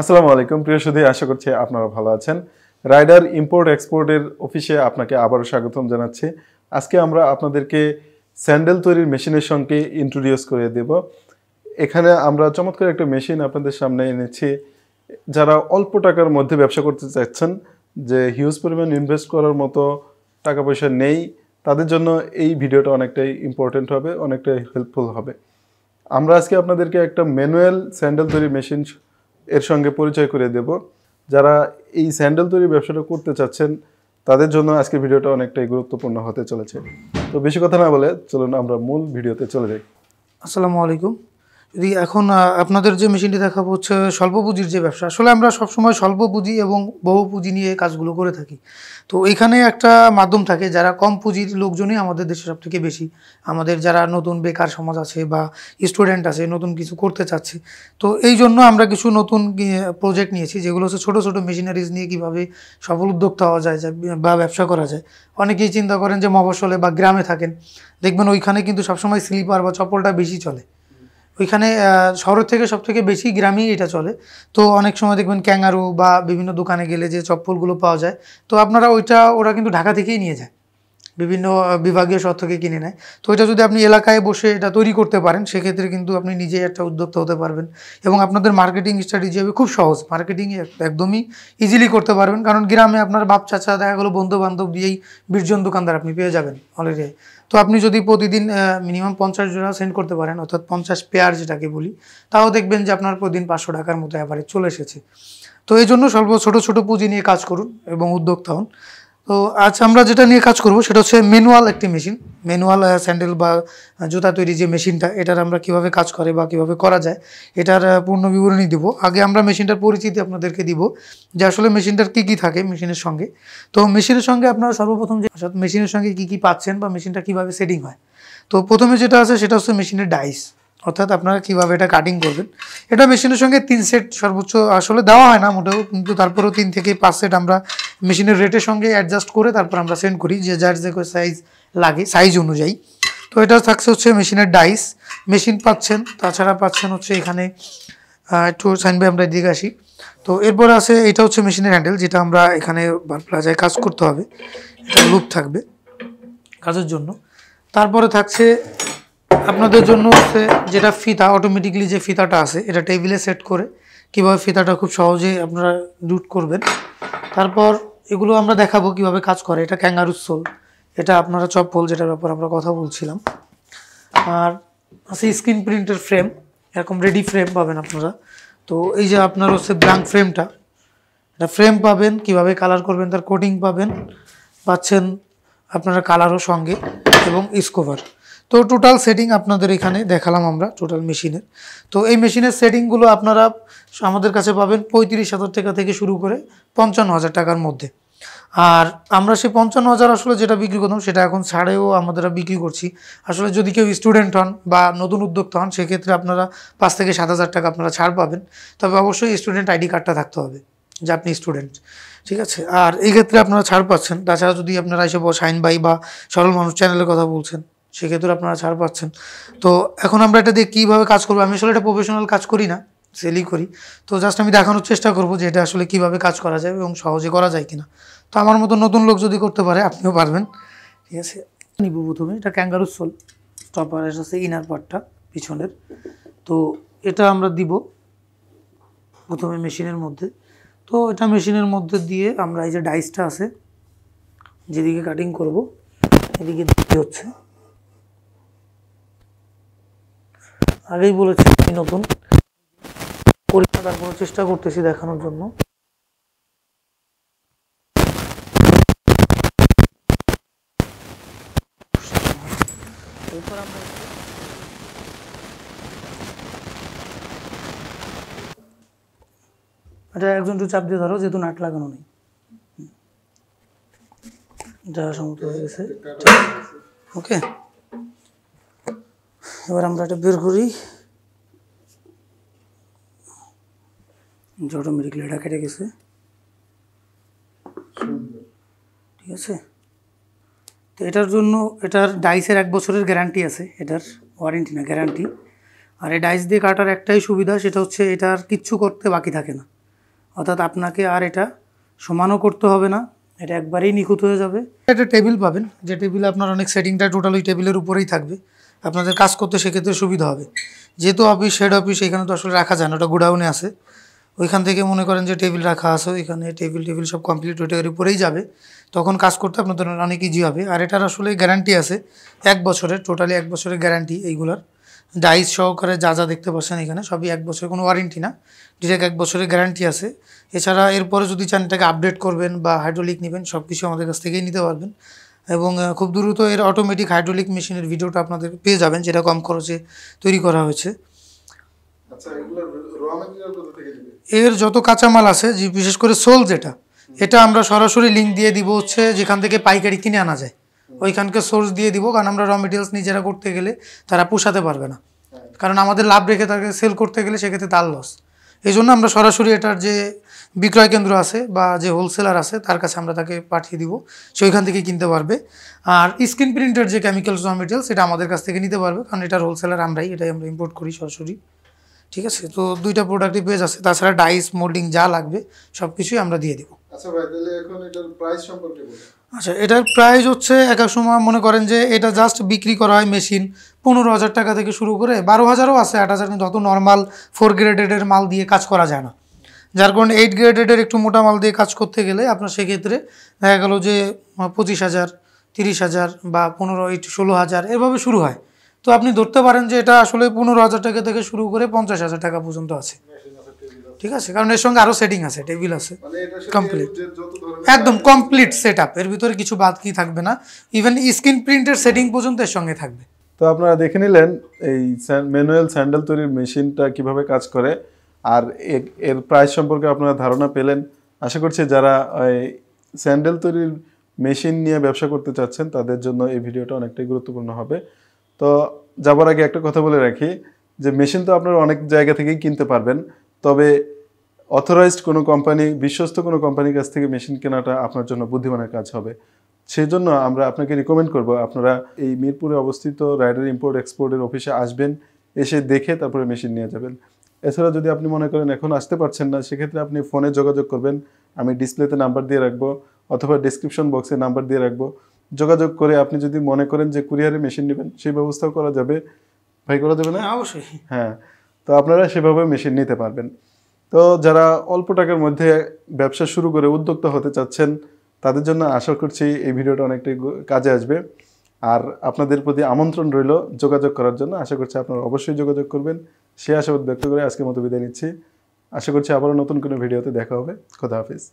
আসসালামু আলাইকুম প্রিয় সুধী আশা করছি আপনারা ভালো আছেন রাইডার ইম্পোর্ট এক্সপোর্টের অফিসে আপনাকে আবারও স্বাগতম জানাচ্ছি আজকে আমরা আপনাদেরকে স্যান্ডেল তৈরির মেশিনের সঙ্গে ইন্ট্রোডিউস করে দেব এখানে আমরা চমৎকার একটা মেশিন আপনাদের সামনে এনেছি যারা অল্প টাকার মধ্যে ব্যবসা করতে চাচ্ছেন যে হিউজ পরিমাণ ইনভেস্ট করার মতো টাকা পয়সা নেই তাদের জন্য এই ভিডিওটা অনেকটাই ইম্পর্টেন্ট হবে অনেকটাই হেল্পফুল হবে আমরা আজকে আপনাদেরকে একটা ম্যানুয়াল স্যান্ডেল তৈরি মেশিন এর সঙ্গে পরিচয় করে দেব যারা এই স্যান্ডেল তৈরি ব্যবসাটা করতে চাচ্ছেন তাদের জন্য আজকের ভিডিওটা অনেকটাই গুরুত্বপূর্ণ হতে চলেছে তো বেশি কথা না বলে চলুন আমরা মূল ভিডিওতে চলে যাই আসসালামু আলাইকুম এখন আপনাদের যে মেশিনটি দেখাবো হচ্ছে স্বল্প পুঁজির যে ব্যবসা আসলে আমরা সবসময় স্বল্প পুঁজি এবং বহু পুঁজি নিয়ে কাজগুলো করে থাকি তো এখানে একটা মাধ্যম থাকে যারা কম পুঁজির লোকজনই আমাদের দেশে সব থেকে বেশি আমাদের যারা নতুন বেকার সমাজ আছে বা স্টুডেন্ট আছে নতুন কিছু করতে চাচ্ছে তো এই জন্য আমরা কিছু নতুন প্রজেক্ট নিয়েছি যেগুলো হচ্ছে ছোটো ছোটো মেশিনারিজ নিয়ে কীভাবে সফল উদ্যোক্তা হওয়া যায় বা ব্যবসা করা যায় অনেকেই চিন্তা করেন যে মফসলে বা গ্রামে থাকেন দেখবেন ওইখানে কিন্তু সবসময় স্লিপার বা চপ্পলটা বেশি চলে ওইখানে শহর থেকে সব থেকে বেশি গ্রামেই এটা চলে তো অনেক সময় দেখবেন ক্যাঙ্গারু বা বিভিন্ন দোকানে গেলে যে চপ্পলগুলো পাওয়া যায় তো আপনারা ওইটা ওরা কিন্তু ঢাকা থেকেই নিয়ে যায় বিভিন্ন বিভাগীয় শহর থেকে কিনে নেয় তো এটা যদি আপনি এলাকায় বসে এটা তৈরি করতে পারেন সেক্ষেত্রে কিন্তু আপনি নিজেই একটা উদ্যোক্তা হতে পারবেন এবং আপনাদের মার্কেটিং স্ট্র্যাটেজি হবে খুব সহজ মার্কেটিং একদমই ইজিলি করতে পারবেন কারণ গ্রামে আপনার বাপ চাচা দেখা গেলো বন্ধু বান্ধব দিয়েই বিশজন দোকানদার আপনি পেয়ে যাবেন অলরেডি তো আপনি যদি প্রতিদিন মিনিমাম পঞ্চাশ জোড়া সেন্ড করতে পারেন অর্থাৎ পঞ্চাশ পেয়ার যেটাকে বলি তাও দেখবেন যে আপনার প্রতিদিন পাঁচশো টাকার মতো অ্যাভারেজ চলে এসেছে তো এই জন্য সর্ব ছোটো ছোটো পুঁজি নিয়ে কাজ করুন এবং উদ্যোক্তা হন তো আজ আচ্ছা, আমরা যেটা নিয়ে কাজ করব সেটা হচ্ছে ম্যানুয়াল একটি মেশিন ম্যানুয়াল স্যান্ডেল বা জুতা তৈরি যে মেশিনটা এটার আমরা কিভাবে কাজ করে বা কিভাবে করা যায় এটার পূর্ণ বিবরণী দিব আগে আমরা মেশিনটার পরিচিতি আপনাদেরকে দিব যে আসলে মেশিনটার কি কি থাকে মেশিনের সঙ্গে তো মেশিনের সঙ্গে আপনারা সর্বপ্রথম যে মেশিনের সঙ্গে কি কি পাচ্ছেন বা মেশিনটা কিভাবে সেটিং হয় তো প্রথমে যেটা আছে সেটা হচ্ছে মেশিনের ডাইস অর্থাৎ আপনারা কিভাবে এটা কাটিং করবেন এটা মেশিনের সঙ্গে তিন সেট সর্বোচ্চ আসলে দেওয়া হয় না মোটেও কিন্তু তারপরেও তিন থেকে পাঁচ সেট আমরা মেশিনের রেটের সঙ্গে অ্যাডজাস্ট করে তারপর আমরা সেন্ড করি যে যার যে সাইজ লাগে সাইজ অনুযায়ী তো এটা থাকছে হচ্ছে মেশিনের ডাইস মেশিন পাচ্ছেন তাছাড়া পাচ্ছেন হচ্ছে এখানে একটু সাইন আমরা এদিকে আসি তো এরপর আছে এটা হচ্ছে মেশিনের হ্যান্ডেল যেটা আমরা এখানে প্লাজায় কাজ করতে হবে এটা লুপ থাকবে কাজের জন্য তারপরে থাকছে আপনাদের জন্য হচ্ছে যেটা ফিতা অটোমেটিকলি যে ফিতাটা আছে এটা টেবিলে সেট করে কীভাবে ফিতাটা খুব সহজেই আপনারা ডুট করবেন তারপর এগুলো আমরা দেখাবো কিভাবে কাজ করে এটা ক্যাঙ্গারুর সোল এটা আপনারা চপ্পল যেটার ব্যাপারে আমরা কথা বলছিলাম আর আছে স্ক্রিন প্রিন্টের ফ্রেম এরকম রেডি ফ্রেম পাবেন আপনারা তো এই যে আপনার হচ্ছে ব্ল্যাঙ্ক ফ্রেমটা এটা ফ্রেম পাবেন কিভাবে কালার করবেন তার কোডিং পাবেন পাচ্ছেন আপনারা কালারও সঙ্গে এবং স্কোভার তো টোটাল সেটিং আপনাদের এখানে দেখালাম আমরা টোটাল মেশিনের তো এই মেশিনের সেটিংগুলো আপনারা আমাদের কাছে পাবেন পঁয়ত্রিশ হাজার টাকা থেকে শুরু করে পঞ্চান্ন হাজার টাকার মধ্যে আর আমরা সেই পঞ্চান্ন হাজার আসলে যেটা বিক্রি করতাম সেটা এখন ছাড়েও আমরা বিক্রি করছি আসলে যদি কেউ স্টুডেন্ট হন বা নতুন উদ্যোক্তা হন সেক্ষেত্রে আপনারা পাঁচ থেকে সাত হাজার টাকা আপনারা ছাড় পাবেন তবে অবশ্যই স্টুডেন্ট আইডি কার্ডটা থাকতে হবে যে আপনি স্টুডেন্ট ঠিক আছে আর এই ক্ষেত্রে আপনারা ছাড় পাচ্ছেন তাছাড়া যদি আপনারা এসে সাইন বাই বা সরল মানুষ চ্যানেলের কথা বলছেন সেক্ষেত্রে আপনারা ছাড় পাচ্ছেন তো এখন আমরা এটা দিয়ে কীভাবে কাজ করবো আমি আসলে এটা প্রফেশনাল কাজ করি না সেলই করি তো জাস্ট আমি দেখানোর চেষ্টা করবো যে এটা আসলে কীভাবে কাজ করা যায় এবং সহজে করা যায় কিনা তো আমার মতো নতুন লোক যদি করতে পারে আপনিও পারবেন ঠিক আছে নিব প্রথমে এটা ক্যাঙ্গারু সোল টপার এটা ইনার পার্টটা পিছনের তো এটা আমরা দিব প্রথমে মেশিনের মধ্যে তো এটা মেশিনের মধ্যে দিয়ে আমরা এই যে ডাইসটা আছে যেদিকে কাটিং করব এদিকে দিতে হচ্ছে আগেই বলেছি আমি নতুন পরীক্ষা তারপরে চেষ্টা করতেছি দেখানোর জন্য এটা আচ্ছা, একজন একটু চাপ দিয়ে ধরো যেহেতু নাট লাগানো নেই যা সমস্ত হয়ে গেছে ওকে এবার আমরা এটা বের করি যে অটোমেটিকলি এটা কেটে গেছে ঠিক আছে তো এটার জন্য এটার ডাইসের এক বছরের গ্যারান্টি আছে এটার ওয়ারেন্টি না গ্যারান্টি আর এই ডাইস দিয়ে কাটার একটাই সুবিধা সেটা হচ্ছে এটার কিচ্ছু করতে বাকি থাকে না অর্থাৎ আপনাকে আর এটা সমানও করতে হবে না এটা একবারেই নিখুঁত হয়ে যাবে একটা টেবিল পাবেন যে টেবিলে আপনার অনেক সেটিংটা টোটাল ওই টেবিলের উপরেই থাকবে আপনাদের কাজ করতে সেক্ষেত্রে সুবিধা হবে যেহেতু অফিস হেড অফিস এখানে তো আসলে রাখা যায় না ওটা গোডাউনে আছে ওইখান থেকে মনে করেন যে টেবিল রাখা আছে ওইখানে টেবিল টেবিল সব কমপ্লিট টাকার উপরেই যাবে তখন কাজ করতে আপনাদের অনেক ইজি হবে আর এটার আসলে গ্যারান্টি আছে এক বছরের টোটালি এক বছরের গ্যারান্টি এইগুলার ডাইস সহকারে যা যা দেখতে পাচ্ছেন এখানে সবই এক বছরের কোনো ওয়ারেন্টি না ডিরেক্ট এক বছরের গ্যারান্টি আছে এছাড়া এরপরে যদি চান এটাকে আপডেট করবেন বা হাইড্রোলিক নেবেন সব কিছু আমাদের কাছ থেকেই নিতে পারবেন এবং খুব দ্রুত এর অটোমেটিক হাইড্রোলিক মেশিনের ভিডিওটা আপনাদের পেয়ে যাবেন যেটা কম খরচে তৈরি করা হয়েছে আচ্ছা, এর যত কাঁচামাল আছে যে বিশেষ করে সোল যেটা এটা আমরা সরাসরি লিঙ্ক দিয়ে দিব হচ্ছে যেখান থেকে পাইকারি কিনে আনা যায় ওইখানকে সোর্স দিয়ে দিব কারণ আমরা র মেটেরিয়ালস নিজেরা করতে গেলে তারা পোষাতে পারবে না হ্যাঁ। কারণ আমাদের লাভ রেখে তাকে সেল করতে গেলে সেক্ষেত্রে তার লস এই জন্য আমরা সরাসরি এটার যে বিক্রয় কেন্দ্র আছে বা যে হোলসেলার আছে তার কাছে আমরা তাকে পাঠিয়ে দিব সে ওইখান থেকে কিনতে পারবে আর স্ক্রিন প্রিন্টের যে কেমিক্যাল রা মেটেরিয়াল সেটা আমাদের কাছ থেকে নিতে পারবে কারণ এটার হোলসেলার আমরাই এটাই আমরা ইম্পোর্ট করি সরাসরি ঠিক আছে তো দুইটা প্রোডাক্টই পেজ আছে তাছাড়া ডাইস মোল্ডিং যা লাগবে সব কিছুই আমরা দিয়ে দিব আচ্ছা এটার প্রাইস আচ্ছা, হচ্ছে এক এক সময় মনে করেন যে এটা জাস্ট বিক্রি করা হয় মেশিন পনেরো হাজার টাকা থেকে শুরু করে বারো হাজারও আছে আট হাজার কিন্তু অত নর্মাল ফোর গ্রেডেডের মাল দিয়ে কাজ করা যায় না যার কারণে এইট গ্রেডেডের একটু মোটা মাল দিয়ে কাজ করতে গেলে আপনার সেক্ষেত্রে দেখা গেল যে পঁচিশ হাজার তিরিশ হাজার বা পনেরো এইট ষোলো হাজার এভাবে শুরু হয় তো আপনি ধরতে পারেন যে এটা আসলে পনেরো হাজার টাকা থেকে শুরু করে পঞ্চাশ হাজার টাকা পর্যন্ত আছে ঠিক আছে কারণ এর সঙ্গে আরও সেটিং আছে টেবিল আছে কমপ্লিট মানে একদম কমপ্লিট সেট এর ভিতরে কিছু বাদ কি থাকবে না ইভেন স্ক্রিন প্রিন্টের সেটিং পর্যন্ত এর সঙ্গে থাকবে তো আপনারা দেখে নিলেন এই ম্যানুয়াল স্যান্ডেল তৈরির মেশিনটা কিভাবে কাজ করে আর এর প্রাইস সম্পর্কে আপনারা ধারণা পেলেন আশা করছি যারা স্যান্ডেল তৈরির মেশিন নিয়ে ব্যবসা করতে চাচ্ছেন তাদের জন্য এই ভিডিওটা অনেকটাই গুরুত্বপূর্ণ হবে তো যাবার আগে একটা কথা বলে রাখি যে মেশিন তো আপনারা অনেক জায়গা থেকেই কিনতে পারবেন তবে অথরাইজড কোনো কোম্পানি বিশ্বস্ত কোনো কোম্পানির কাছ থেকে মেশিন কেনাটা আপনার জন্য বুদ্ধিমানের কাজ হবে সেই জন্য আমরা আপনাকে রিকমেন্ড করব আপনারা এই মিরপুরে অবস্থিত রাইডার ইম্পোর্ট এক্সপোর্টের অফিসে আসবেন এসে দেখে তারপরে মেশিন নিয়ে যাবেন এছাড়া যদি আপনি মনে করেন এখন আসতে পারছেন না সেক্ষেত্রে আপনি ফোনে যোগাযোগ করবেন আমি ডিসপ্লেতে নাম্বার দিয়ে রাখবো অথবা ডিসক্রিপশন বক্সে নাম্বার দিয়ে রাখবো যোগাযোগ করে আপনি যদি মনে করেন যে কুরিয়ারে মেশিন নেবেন সেই ব্যবস্থাও করা যাবে ভাই করা যাবে না হ্যাঁ, অবশ্যই হ্যাঁ তো আপনারা সেভাবে মেশিন নিতে পারবেন তো যারা অল্প টাকার মধ্যে ব্যবসা শুরু করে উদ্যোক্তা হতে চাচ্ছেন তাদের জন্য আশা করছি এই ভিডিওটা অনেকটাই কাজে আসবে আর আপনাদের প্রতি আমন্ত্রণ রইল যোগাযোগ করার জন্য আশা করছি আপনারা অবশ্যই যোগাযোগ করবেন সে আশাবাদ ব্যক্ত করে আজকের মতো বিদায় নিচ্ছি আশা করছি আবারও নতুন কোনো ভিডিওতে দেখা হবে খোদা হাফিজ